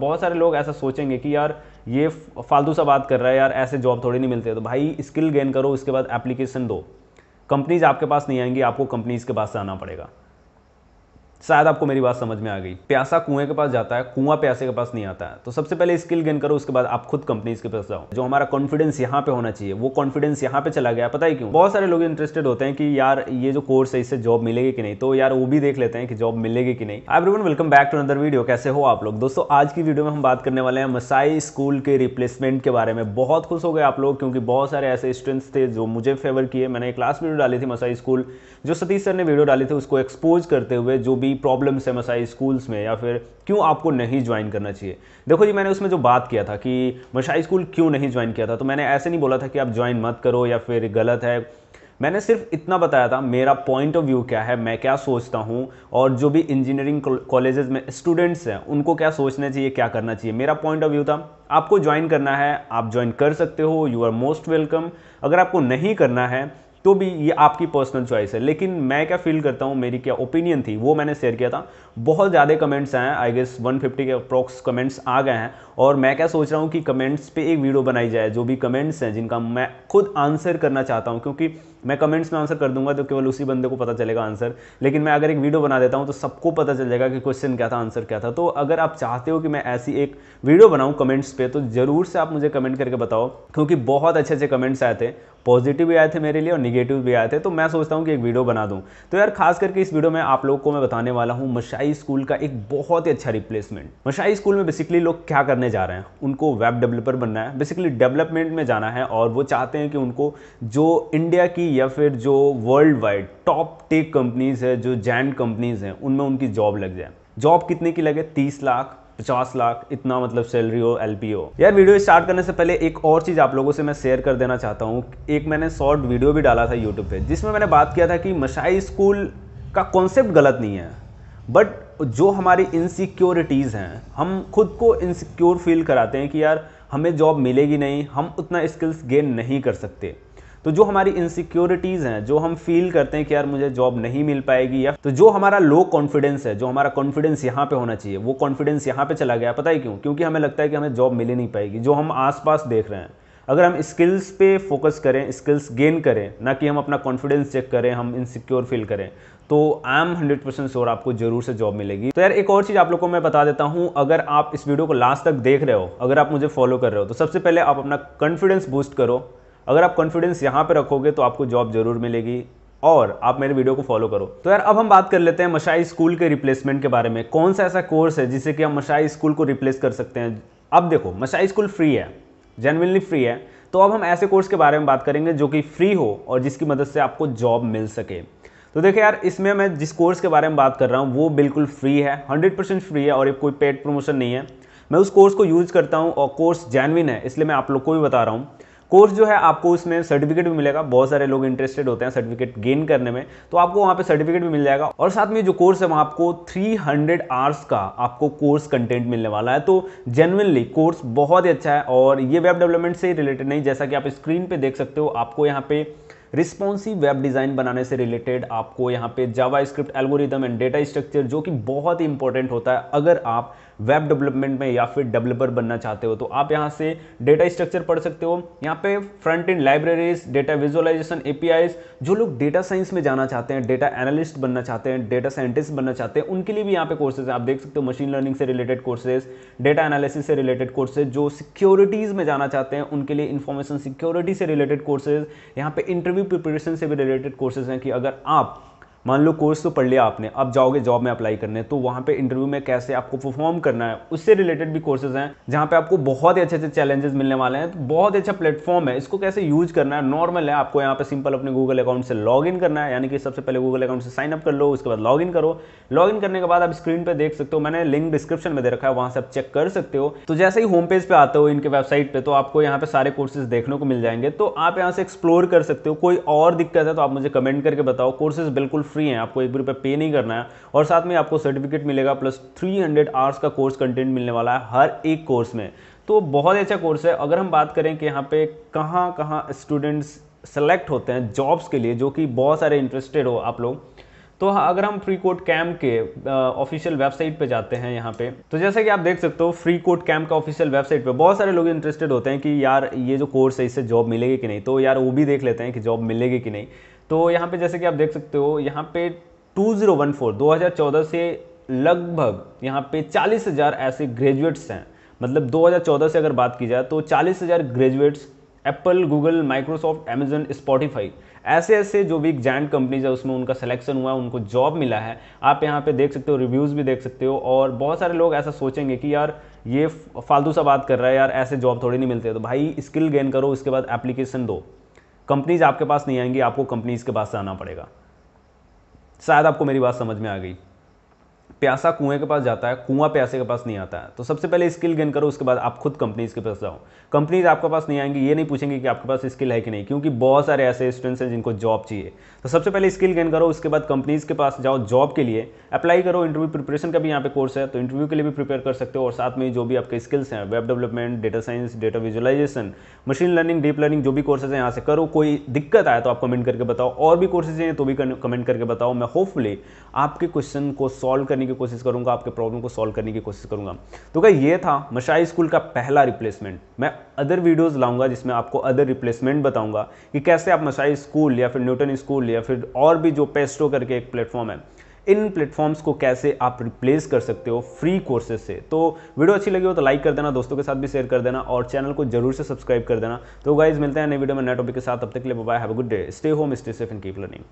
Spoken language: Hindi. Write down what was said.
बहुत सारे लोग ऐसा सोचेंगे कि यार ये फालतू सा बात कर रहा है यार ऐसे जॉब थोड़ी नहीं मिलते तो भाई स्किल गेन करो उसके बाद एप्लीकेशन दो कंपनीज आपके पास नहीं आएंगी आपको कंपनीज के पास जाना आना पड़ेगा शायद आपको मेरी बात समझ में आ गई प्यासा कुएं के पास जाता है कुआं प्यासे के पास नहीं आता है तो सबसे पहले स्किल गेन करो उसके बाद आप खुद कंपनीज के पास जाओ जो हमारा कॉन्फिडेंस यहाँ पे होना चाहिए वो कॉन्फिडेंस यहाँ पे चला गया पता ही क्यों बहुत सारे लोग इंटरेस्टेड होते हैं कि यार ये जो कोर्स है इससे जॉब मिलेगी कि नहीं तो यार वो भी देख लेते हैं कि जॉब मिलेगी कि नहीं everyone welcome back to another video कैसे हो आप लोग दोस्तों आज की वीडियो में हम बात करने वाले हैं मसाई स्कूल के रिप्लेसमेंट के बारे में बहुत खुश हो गए आप लोग क्योंकि बहुत सारे ऐसे स्टूडेंट्स थे जो मुझे फेवर किए मैंने एक लास्ट वीडियो डाली थी मसाई स्कूल जो सतीश सर ने वीडियो डाली थी उसको एक्सपोज करते हुए जो भी की प्रॉब्लम्स है मसाई स्कूल्स में या फिर क्यों आपको नहीं ज्वाइन करना चाहिए देखो जी मैंने उसमें जो बात किया था कि मसाई स्कूल क्यों नहीं ज्वाइन किया था तो मैंने ऐसे नहीं बोला था कि आप ज्वाइन मत करो या फिर गलत है मैंने सिर्फ इतना बताया था मेरा पॉइंट ऑफ व्यू क्या है मैं क्या सोचता हूँ और जो भी इंजीनियरिंग कॉलेजेस में स्टूडेंट्स हैं उनको क्या सोचना चाहिए क्या करना चाहिए मेरा पॉइंट ऑफ व्यू था आपको ज्वाइन करना है आप ज्वाइन कर सकते हो यू आर मोस्ट वेलकम अगर आपको नहीं करना है तो भी ये आपकी पर्सनल चॉइस है लेकिन मैं क्या फील करता हूँ मेरी क्या ओपिनियन थी वो मैंने शेयर किया था बहुत ज़्यादा कमेंट्स आए आई गेस 150 के अप्रॉक्स कमेंट्स आ गए हैं और मैं क्या सोच रहा हूँ कि कमेंट्स पे एक वीडियो बनाई जाए जो भी कमेंट्स हैं जिनका मैं खुद आंसर करना चाहता हूँ क्योंकि मैं कमेंट्स में आंसर कर दूंगा तो केवल उसी बंदे को पता चलेगा आंसर लेकिन मैं अगर एक वीडियो बना देता हूँ तो सबको पता चल जाएगा कि क्वेश्चन क्या था आंसर क्या था तो अगर आप चाहते हो कि मैं ऐसी एक वीडियो बनाऊँ कमेंट्स पे तो ज़रूर से आप मुझे कमेंट करके बताओ क्योंकि बहुत अच्छे अच्छे कमेंट्स आए थे पॉजिटिव भी आए थे मेरे लिए और निगेटिव भी आए थे तो मैं सोचता हूँ कि एक वीडियो बना दूँ तो यार खास करके इस वीडियो में आप लोग को मैं बताने वाला हूँ मशाई स्कूल का एक बहुत ही अच्छा रिप्लेसमेंट मशाई स्कूल में बेसिकली लोग क्या करने जा रहे हैं उनको वेब डेवलपर बनना है बेसिकली डेवलपमेंट में जाना है और वो चाहते हैं कि उनको जो इंडिया की या फिर जो world wide top tech companies है जो जैन कंपनीज हैं उनमें उनकी जॉब लग जाए जॉब कितने की लगे तीस लाख पचास लाख इतना मतलब सैलरी हो एल यार वीडियो स्टार्ट करने से पहले एक और चीज़ आप लोगों से मैं शेयर कर देना चाहता हूँ एक मैंने शॉर्ट वीडियो भी डाला था यूट्यूब पे जिसमें मैंने बात किया था कि मशाई स्कूल का कॉन्सेप्ट गलत नहीं है बट जो हमारी इनसिक्योरिटीज़ हैं हम खुद को इनसिक्योर फील कराते हैं कि यार हमें जॉब मिलेगी नहीं हम उतना स्किल्स गेन नहीं कर सकते तो जो हमारी इनसिक्योरिटीज़ हैं जो हम फील करते हैं कि यार मुझे जॉब नहीं मिल पाएगी या तो जो हमारा लो कॉन्फिडेंस है जो हमारा कॉन्फिडेंस यहाँ पे होना चाहिए वो कॉन्फिडेंस यहाँ पे चला गया पता है क्यों क्योंकि हमें लगता है कि हमें जॉब मिल ही नहीं पाएगी जो हम आसपास देख रहे हैं अगर हम स्किल्स पे फोकस करें स्किल्स गेन करें ना कि हम अपना कॉन्फिडेंस चेक करें हम इनसिक्योर फील करें तो I am hundred percent sure आपको जरूर से जॉब मिलेगी तो यार एक और चीज़ आप लोग को मैं बता देता हूँ अगर आप इस वीडियो को लास्ट तक देख रहे हो अगर आप मुझे फॉलो कर रहे हो तो सबसे पहले आप अपना कॉन्फिडेंस बूस्ट करो अगर आप कॉन्फिडेंस यहाँ पे रखोगे तो आपको जॉब जरूर मिलेगी और आप मेरे वीडियो को फॉलो करो तो यार अब हम बात कर लेते हैं मशाई स्कूल के रिप्लेसमेंट के बारे में कौन सा ऐसा कोर्स है जिससे कि हम मशाई स्कूल को रिप्लेस कर सकते हैं अब देखो मशाई स्कूल फ्री है जेनविनली फ्री है तो अब हम ऐसे कोर्स के बारे में बात करेंगे जो कि फ्री हो और जिसकी मदद से आपको जॉब मिल सके तो देखिए यार इसमें मैं जिस कोर्स के बारे में बात कर रहा हूँ वो बिल्कुल फ्री है 100% फ्री है और ये कोई पेड प्रमोशन नहीं है मैं उस कोर्स को यूज़ करता हूँ और कोर्स जैनविन है इसलिए मैं आप लोग को भी बता रहा हूँ कोर्स जो है आपको उसमें सर्टिफिकेट भी मिलेगा बहुत सारे लोग इंटरेस्टेड होते हैं सर्टिफिकेट गेन करने में तो आपको वहां पे सर्टिफिकेट भी मिल जाएगा और साथ में जो कोर्स है वहां आपको 300 आवर्स का आपको कोर्स कंटेंट मिलने वाला है तो जेनुअनली कोर्स बहुत ही अच्छा है और ये वेब डेवलपमेंट से रिलेटेड नहीं जैसा कि आप स्क्रीन पर देख सकते हो आपको यहाँ पे रिस्पॉन्सिव वेब डिज़ाइन बनाने से रिलेटेड आपको यहाँ पे JavaScript algorithm and data structure जो कि बहुत ही इंपॉर्टेंट होता है अगर आप वेब डेवलपमेंट में या फिर डेवलपर बनना चाहते हो तो आप यहाँ से डेटा स्ट्रक्चर पढ़ सकते हो यहाँ पे front end libraries data visualization APIs जो लोग डेटा साइंस में जाना चाहते हैं डेटा एनालिस्ट बनना चाहते हैं डेटा साइंटिस्ट बनना चाहते हैं उनके लिए भी यहाँ पे कोर्सेज आप देख सकते हो मशीन लर्निंग से रिलेटेड कोर्सेज डेटा एनालिसिस से रिलेटेड कोर्सेज जो सिक्योरिटीज़ में जाना चाहते हैं उनके लिए इन्फॉर्मेशन सिक्योरिटी से रिलेटेड कोर्सेज यहाँ पे इंटरव्यू प्रिपरेशन से भी रिलेटेड कोर्सेज हैं कि अगर आप मान लो कोर्स तो पढ़ लिया आपने अब जाओगे जॉब में अप्लाई करने तो वहाँ पे इंटरव्यू में कैसे आपको परफॉर्म करना है उससे रिलेटेड भी कोर्सेज हैं जहाँ पे आपको बहुत ही अच्छे अच्छे चैलेंजेस मिलने वाले हैं तो बहुत अच्छा प्लेटफॉर्म है इसको कैसे यूज करना है नॉर्मल है आपको यहाँ पे सिंपल अपने गूगल अकाउंट से लॉग करना है यानी कि सबसे पहले गूगल अकाउंट से साइन अप कर लो उसके बाद लॉग करो लॉग करने के बाद आप स्क्रीन पर देख सकते हो मैंने लिंक डिस्क्रिप्शन में दे रखा है वहाँ से आप चेक कर सकते हो तो जैसे ही होम पेज पर आते हो इनके वेबसाइट पर तो आपको यहाँ पे सारे कोर्सेज देखने को मिल जाएंगे तो आप यहाँ से एक्सप्लोर कर सकते हो कोई और दिक्कत है तो आप मुझे कमेंट करके बताओ कोर्सेज बिल्कुल फ्री हैं आपको एक भी रुपये पे नहीं करना है और साथ में आपको सर्टिफिकेट मिलेगा प्लस 300 आवर्स का कोर्स कंटेंट मिलने वाला है हर एक कोर्स में तो बहुत ही अच्छा कोर्स है अगर हम बात करें कि यहाँ पे कहाँ कहाँ स्टूडेंट्स सेलेक्ट होते हैं जॉब्स के लिए जो कि बहुत सारे इंटरेस्टेड हो आप लोग तो हाँ, अगर हम फ्री कोट कैम्प के ऑफिशियल वेबसाइट पे जाते हैं यहाँ पे तो जैसे कि आप देख सकते हो फ्री कोट कैम्प का ऑफिशियल वेबसाइट पे बहुत सारे लोग इंटरेस्टेड होते हैं कि यार ये जो कोर्स है इससे जॉब मिलेगी कि नहीं तो यार वो भी देख लेते हैं कि जॉब मिलेगी कि नहीं तो यहाँ पे जैसे कि आप देख सकते हो यहाँ पे 2014 2014 से लगभग यहाँ पे 40,000 ऐसे ग्रेजुएट्स हैं मतलब 2014 से अगर बात की जाए तो 40,000 graduates Apple Google Microsoft Amazon Spotify ऐसे ऐसे जो भी जैंट कंपनीज है उसमें उनका सिलेक्शन हुआ उनको जॉब मिला है आप यहाँ पे देख सकते हो रिव्यूज़ भी देख सकते हो और बहुत सारे लोग ऐसा सोचेंगे कि यार ये फालतू सा बात कर रहा है यार ऐसे जॉब थोड़ी नहीं मिलते तो भाई स्किल गेन करो उसके बाद एप्लीकेशन दो कंपनीज आपके पास नहीं आएंगी आपको कंपनीज के पास से आना पड़ेगा शायद आपको मेरी बात समझ में आ गई प्यासा कुएं के पास जाता है कुआं प्यासे के पास नहीं आता है तो सबसे पहले स्किल गेन करो उसके बाद आप खुद कंपनीज के पास जाओ कंपनीज आपके पास नहीं आएंगी ये नहीं पूछेंगे कि आपके पास स्किल है कि नहीं क्योंकि बहुत सारे ऐसे स्टूडेंट्स हैं जिनको जॉब चाहिए तो सबसे पहले स्किल गेन करो उसके बाद कंपनीज के पास जाओ जॉब के लिए अप्लाई करो इंटरव्यू प्रिपरेशन का भी यहाँ पे कोर्स है तो इंटरव्यू के लिए भी प्रिपेयर कर सकते हो और साथ में जो भी आपके स्किल्स हैं web development data science data visualization machine learning deep learning जो भी कोर्सेज हैं यहाँ से करो कोई दिक्कत आए तो आप कमेंट करके बताओ और भी कोर्सेज हैं तो भी कमेंट करके बताओ मैं होपफुली आपके क्वेश्चन को सॉल्व करने करने की कोशिश करूंगा आपके प्रॉब्लम को सॉल्व करने की कोशिश करूंगा तो क्या ये था मशाई स्कूल का पहला रिप्लेसमेंट मैं अदर वीडियोज़ लाऊंगा जिसमें आपको अदर रिप्लेसमेंट बताऊंगा कि कैसे आप मशाई स्कूल या फिर न्यूटन स्कूल या फिर और भी जो पेस्टो करके एक प्लेटफॉर्म है इन प्लेटफॉर्म्स को कैसे आप रिप्लेस कर सकते हो फ्री कोर्सेज से तो वीडियो अच्छी लगी हो तो लाइक कर देना दोस्तों के साथ भी शेयर कर देना और चैनल को जरूर से सब्सक्राइब कर देना तो गाइज मिलते हैं नए वीडियो में नए टॉपिक के साथ तब तक के लिए bye have a good day stay home stay safe and keep learning